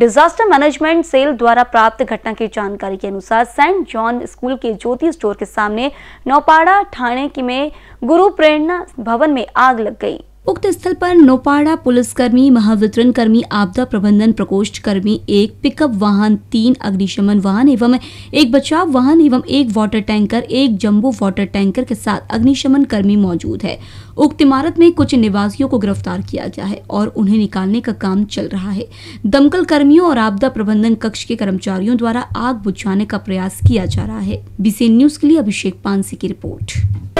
disaster management cell द्वारा प्राप्त घटना की जानकारी के अनुसार सेंट जॉन स्कूल के ज्योति स्टोर के सामने नौपाड़ा थाने में गुरु प्रेरणा भवन में आग लग गई उक्त स्थल पर नोपाड़ा पुलिसकर्मी महावितरण कर्मी आपदा प्रबंधन प्रकोष्ठ कर्मी एक पिकअप वाहन तीन अग्निशमन वाहन एवं एक बचाव वाहन एवं एक वाटर टैंकर एक जम्बो वाटर टैंकर के साथ अग्निशमन कर्मी मौजूद है उक्त इमारत में कुछ निवासियों को गिरफ्तार किया गया है और उन्हें निकालने का काम चल रहा है दमकल कर्मियों और आपदा प्रबंधन कक्ष के कर्मचारियों द्वारा आग बुझाने का प्रयास किया जा रहा है बीसी न्यूज के लिए अभिषेक पानसी की रिपोर्ट